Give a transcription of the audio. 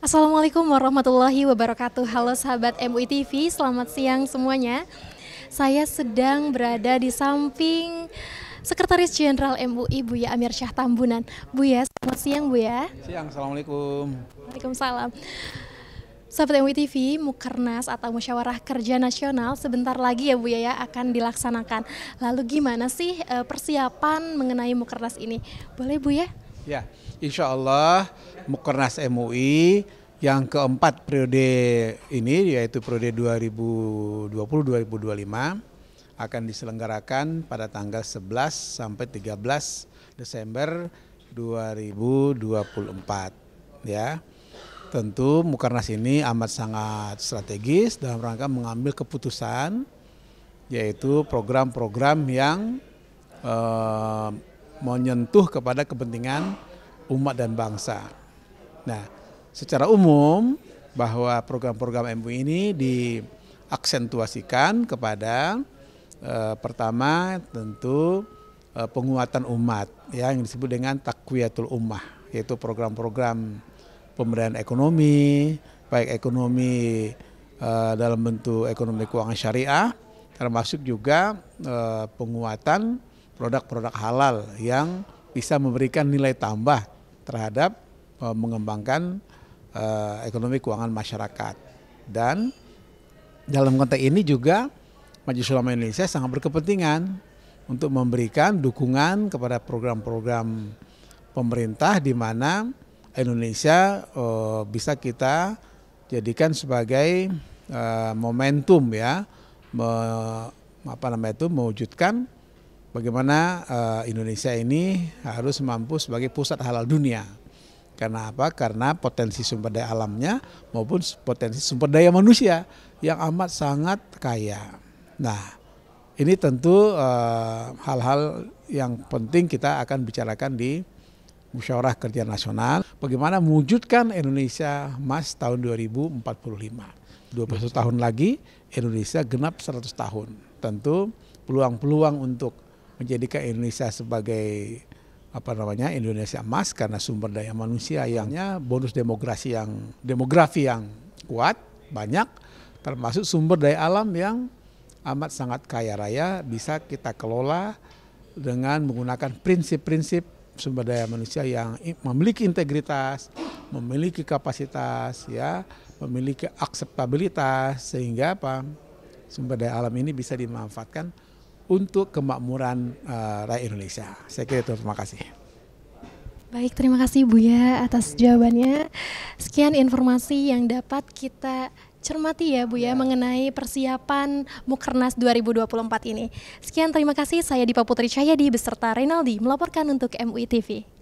Assalamualaikum warahmatullahi wabarakatuh. Halo sahabat MUI TV, selamat siang semuanya. Saya sedang berada di samping Sekretaris Jenderal MUI Buya Amir Syah Tambunan. Buya, selamat siang Buya. Siang, Assalamualaikum. Waalaikumsalam. Sahabat MUI TV, Mukernas atau Musyawarah Kerja Nasional sebentar lagi ya Buya ya akan dilaksanakan. Lalu gimana sih eh, persiapan mengenai Mukernas ini? Boleh Buya? Ya, insya Allah Mukernas MUI yang keempat periode ini yaitu periode 2020-2025 akan diselenggarakan pada tanggal 11 sampai 13 Desember 2024 ya. Tentu Mukarnas ini amat sangat strategis dalam rangka mengambil keputusan yaitu program-program yang eh, menyentuh kepada kepentingan umat dan bangsa. Nah, secara umum bahwa program-program MUI ini diaksentuasikan kepada eh, pertama tentu eh, penguatan umat ya, yang disebut dengan takwiyatul ummah yaitu program-program pemberdayaan ekonomi baik ekonomi eh, dalam bentuk ekonomi keuangan syariah termasuk juga eh, penguatan produk-produk halal yang bisa memberikan nilai tambah terhadap eh, mengembangkan Eh, ekonomi keuangan masyarakat. Dan dalam konteks ini juga Majelis Ulama Indonesia sangat berkepentingan untuk memberikan dukungan kepada program-program pemerintah di mana Indonesia uh, bisa kita jadikan sebagai uh, momentum ya me, apa namanya itu mewujudkan bagaimana uh, Indonesia ini harus mampu sebagai pusat halal dunia. Karena apa? Karena potensi sumber daya alamnya maupun potensi sumber daya manusia yang amat sangat kaya. Nah, ini tentu eh, hal-hal uh, yang penting kita akan bicarakan di musyawarah kerja nasional bagaimana mewujudkan Indonesia emas tahun 2045. 21 tahun lagi Indonesia genap 100 tahun. Tentu peluang-peluang untuk menjadikan Indonesia sebagai apa namanya Indonesia emas karena sumber daya manusia yangnya bonus demografi yang demografi yang kuat banyak termasuk sumber daya alam yang amat sangat kaya raya bisa kita kelola dengan menggunakan prinsip-prinsip sumber daya manusia yang memiliki integritas, memiliki kapasitas ya, memiliki akseptabilitas sehingga apa sumber daya alam ini bisa dimanfaatkan untuk kemakmuran uh, rakyat Indonesia. Saya kira itu terima kasih. Baik, terima kasih Buya atas jawabannya. Sekian informasi yang dapat kita cermati ya Bu ya, ya. mengenai persiapan Mukernas 2024 ini. Sekian terima kasih saya Dipa Putri Cahyadi beserta Renaldi melaporkan untuk MUI TV.